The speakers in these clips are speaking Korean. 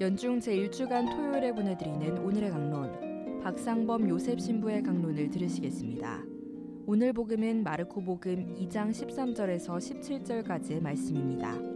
연중 제1주간 토요일에 보내드리는 오늘의 강론 박상범 요셉 신부의 강론을 들으시겠습니다. 오늘 복음은 마르코 복음 2장 13절에서 17절까지의 말씀입니다.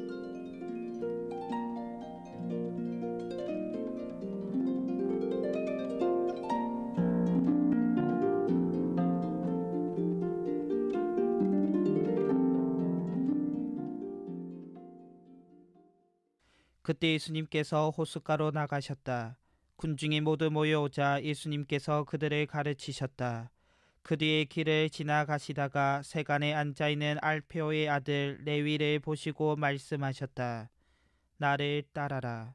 그때 예수님께서 호숫가로 나가셨다. 군중이 모두 모여오자 예수님께서 그들을 가르치셨다. 그 뒤에 길을 지나가시다가 세간에 앉아있는 알페오의 아들 레위를 보시고 말씀하셨다. 나를 따라라.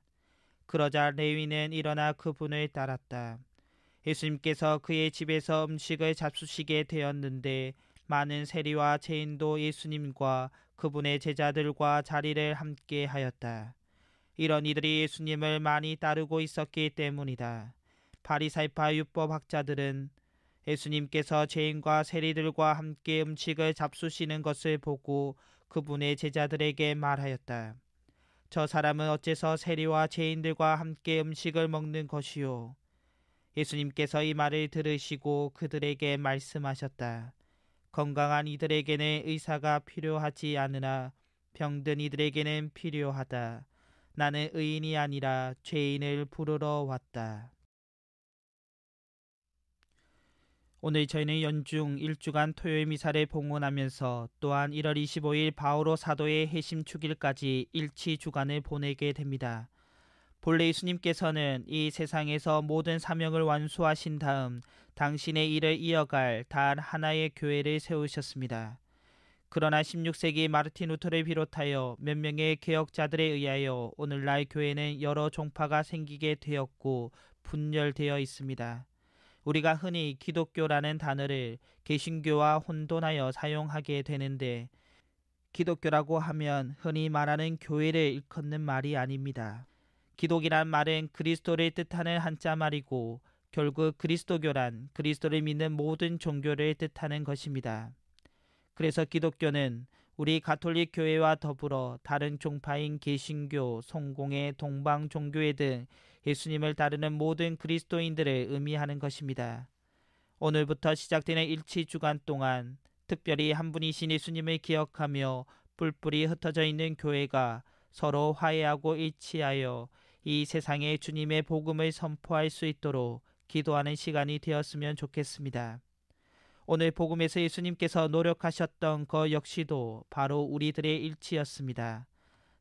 그러자 레위는 일어나 그분을 따랐다. 예수님께서 그의 집에서 음식을 잡수시게 되었는데 많은 세리와 죄인도 예수님과 그분의 제자들과 자리를 함께 하였다. 이런 이들이 예수님을 많이 따르고 있었기 때문이다. 바리사이파 율법 학자들은 예수님께서 죄인과 세리들과 함께 음식을 잡수시는 것을 보고 그분의 제자들에게 말하였다. 저 사람은 어째서 세리와 죄인들과 함께 음식을 먹는 것이요? 예수님께서 이 말을 들으시고 그들에게 말씀하셨다. 건강한 이들에게는 의사가 필요하지 않으나 병든 이들에게는 필요하다. 나는 의인이 아니라 죄인을 부르러 왔다. 오늘 저희는 연중 1주간 토요일 미사를 봉헌하면서 또한 1월 25일 바오로 사도의 해심 축일까지 일치 주간을 보내게 됩니다. 본래 예수님께서는 이 세상에서 모든 사명을 완수하신 다음 당신의 일을 이어갈 단 하나의 교회를 세우셨습니다. 그러나 16세기 마르틴 루터를 비롯하여 몇 명의 개혁자들에 의하여 오늘날 교회는 여러 종파가 생기게 되었고 분열되어 있습니다. 우리가 흔히 기독교라는 단어를 개신교와 혼돈하여 사용하게 되는데 기독교라고 하면 흔히 말하는 교회를 일컫는 말이 아닙니다. 기독이란 말은 그리스도를 뜻하는 한자 말이고 결국 그리스도교란 그리스도를 믿는 모든 종교를 뜻하는 것입니다. 그래서 기독교는 우리 가톨릭 교회와 더불어 다른 종파인 개신교, 성공회, 동방 종교회 등 예수님을 따르는 모든 그리스도인들을 의미하는 것입니다. 오늘부터 시작되는 일치 주간 동안 특별히 한 분이신 예수님을 기억하며 뿔뿔이 흩어져 있는 교회가 서로 화해하고 일치하여 이 세상에 주님의 복음을 선포할 수 있도록 기도하는 시간이 되었으면 좋겠습니다. 오늘 복음에서 예수님께서 노력하셨던 것 역시도 바로 우리들의 일치였습니다.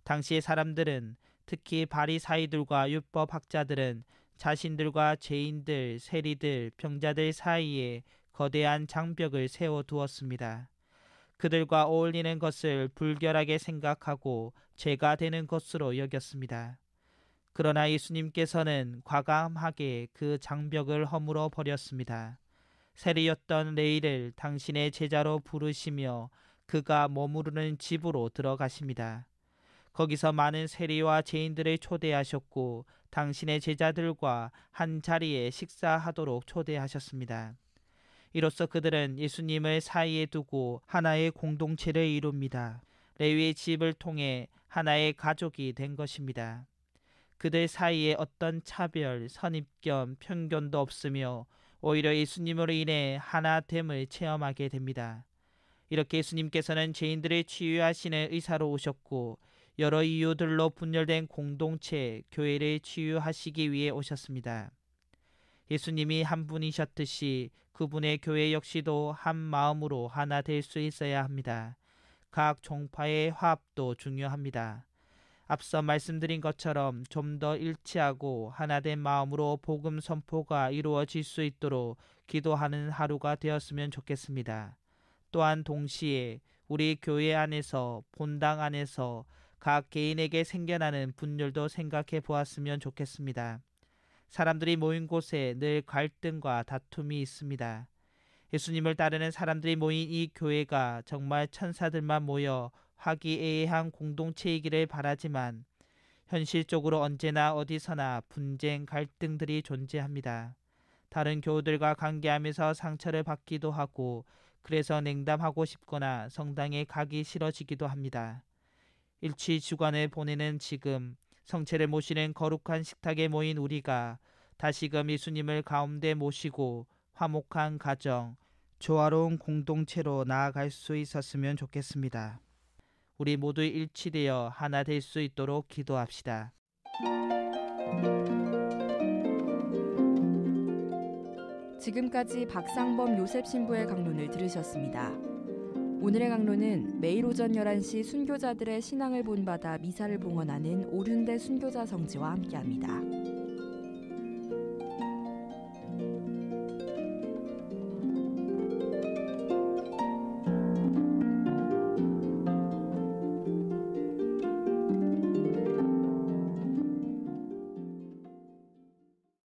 당시의 사람들은 특히 바리사이들과 율법학자들은 자신들과 죄인들, 세리들, 병자들 사이에 거대한 장벽을 세워두었습니다. 그들과 어울리는 것을 불결하게 생각하고 죄가 되는 것으로 여겼습니다. 그러나 예수님께서는 과감하게 그 장벽을 허물어 버렸습니다. 세리였던 레이를 당신의 제자로 부르시며 그가 머무르는 집으로 들어가십니다. 거기서 많은 세리와 죄인들을 초대하셨고 당신의 제자들과 한 자리에 식사하도록 초대하셨습니다. 이로써 그들은 예수님을 사이에 두고 하나의 공동체를 이룹니다. 레위의 집을 통해 하나의 가족이 된 것입니다. 그들 사이에 어떤 차별, 선입견, 편견도 없으며 오히려 예수님으로 인해 하나됨을 체험하게 됩니다. 이렇게 예수님께서는 죄인들을 치유하시는 의사로 오셨고 여러 이유들로 분열된 공동체 교회를 치유하시기 위해 오셨습니다. 예수님이 한 분이셨듯이 그분의 교회 역시도 한 마음으로 하나 될 수 있어야 합니다. 각 종파의 화합도 중요합니다. 앞서 말씀드린 것처럼 좀 더 일치하고 하나된 마음으로 복음 선포가 이루어질 수 있도록 기도하는 하루가 되었으면 좋겠습니다. 또한 동시에 우리 교회 안에서 본당 안에서 각 개인에게 생겨나는 분열도 생각해 보았으면 좋겠습니다. 사람들이 모인 곳에 늘 갈등과 다툼이 있습니다. 예수님을 따르는 사람들이 모인 이 교회가 정말 천사들만 모여 하기애애한 공동체이기를 바라지만 현실적으로 언제나 어디서나 분쟁, 갈등들이 존재합니다. 다른 교우들과 관계하면서 상처를 받기도 하고 그래서 냉담하고 싶거나 성당에 가기 싫어지기도 합니다. 일취 주간을 보내는 지금 성체를 모시는 거룩한 식탁에 모인 우리가 다시금 예수님을 가운데 모시고 화목한 가정, 조화로운 공동체로 나아갈 수 있었으면 좋겠습니다. 우리 모두 일치되어 하나 될 수 있도록 기도합시다. 지금까지 박상범 요셉 신부의 강론을 들으셨습니다. 오늘의 강론은 매일 오전 11시 순교자들의 신앙을 본받아 미사를 봉헌하는 오륜대 순교자 성지와 함께합니다.